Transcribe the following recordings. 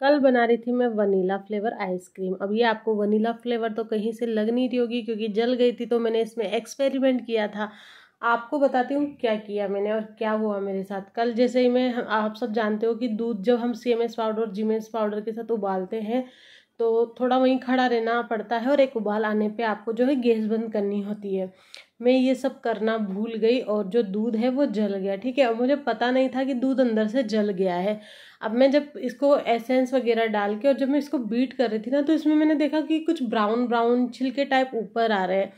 कल बना रही थी मैं वनीला फ्लेवर आइसक्रीम अब ये आपको वनीला फ्लेवर तो कहीं से लग नहीं रही होगी क्योंकि जल गई थी तो मैंने इसमें एक्सपेरिमेंट किया था आपको बताती हूँ क्या किया मैंने और क्या हुआ मेरे साथ कल जैसे ही मैं आप सब जानते हो कि दूध जब हम सी एम एस पाउडर और जी पाउडर के साथ उबालते हैं तो थोड़ा वहीं खड़ा रहना पड़ता है और एक उबाल आने पे आपको जो है गैस बंद करनी होती है मैं ये सब करना भूल गई और जो दूध है वो जल गया ठीक है अब मुझे पता नहीं था कि दूध अंदर से जल गया है अब मैं जब इसको एसेंस वगैरह डाल के और जब मैं इसको बीट कर रही थी ना तो इसमें मैंने देखा कि कुछ ब्राउन ब्राउन छिलके टाइप ऊपर आ रहे हैं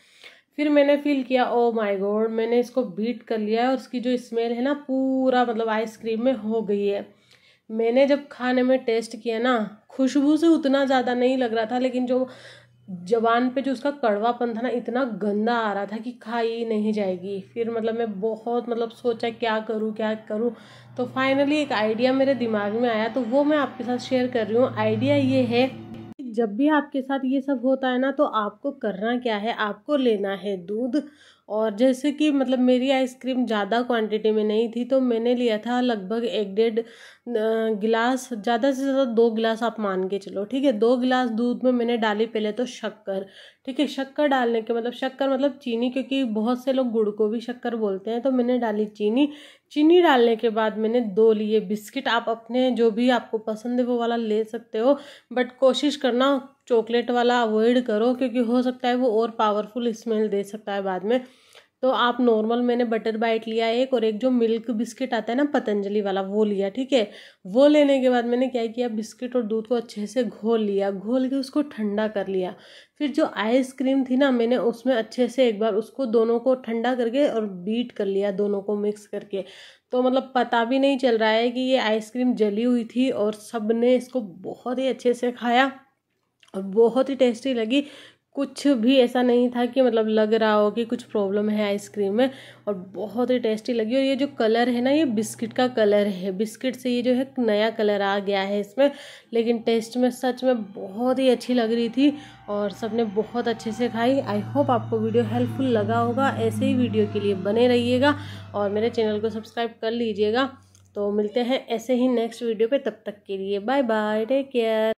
फिर मैंने फील किया ओ माय गॉड मैंने इसको बीट कर लिया है और उसकी जो स्मेल है ना पूरा मतलब आइसक्रीम में हो गई है मैंने जब खाने में टेस्ट किया ना खुशबू से उतना ज़्यादा नहीं लग रहा था लेकिन जो जबान पे जो उसका कड़वापन था ना इतना गंदा आ रहा था कि खाई नहीं जाएगी फिर मतलब मैं बहुत मतलब सोचा क्या करूँ क्या करूँ तो फाइनली एक आइडिया मेरे दिमाग में आया तो वो मैं आपके साथ शेयर कर रही हूँ आइडिया ये है जब भी आपके साथ ये सब होता है ना तो आपको करना क्या है आपको लेना है दूध और जैसे कि मतलब मेरी आइसक्रीम ज़्यादा क्वांटिटी में नहीं थी तो मैंने लिया था लगभग एक डेढ़ गिलास ज़्यादा से ज़्यादा दो गिलास आप मान के चलो ठीक है दो गिलास दूध में मैंने डाली पहले तो शक्कर ठीक है शक्कर डालने के मतलब शक्कर मतलब चीनी क्योंकि बहुत से लोग गुड़ को भी शक्कर बोलते हैं तो मैंने डाली चीनी चीनी डालने के बाद मैंने दो लिए बिस्किट आप अपने जो भी आपको पसंद है वो वाला ले सकते हो बट कोशिश करना चॉकलेट वाला अवॉइड करो क्योंकि हो सकता है वो और पावरफुल स्मेल दे सकता है बाद में तो आप नॉर्मल मैंने बटर बाइट लिया एक और एक जो मिल्क बिस्किट आता है ना पतंजलि वाला वो लिया ठीक है वो लेने के बाद मैंने क्या किया बिस्किट और दूध को अच्छे से घोल लिया घोल के उसको ठंडा कर लिया फिर जो आइसक्रीम थी ना मैंने उसमें अच्छे से एक बार उसको दोनों को ठंडा करके और बीट कर लिया दोनों को मिक्स करके तो मतलब पता भी नहीं चल रहा है कि ये आइसक्रीम जली हुई थी और सब ने इसको बहुत ही अच्छे से खाया और बहुत ही टेस्टी लगी कुछ भी ऐसा नहीं था कि मतलब लग रहा हो कि कुछ प्रॉब्लम है आइसक्रीम में और बहुत ही टेस्टी लगी और ये जो कलर है ना ये बिस्किट का कलर है बिस्किट से ये जो है नया कलर आ गया है इसमें लेकिन टेस्ट में सच में बहुत ही अच्छी लग रही थी और सबने बहुत अच्छे से खाई आई होप आपको वीडियो हेल्पफुल लगा होगा ऐसे ही वीडियो के लिए बने रहिएगा और मेरे चैनल को सब्सक्राइब कर लीजिएगा तो मिलते हैं ऐसे ही नेक्स्ट वीडियो पर तब तक के लिए बाय बाय टेक केयर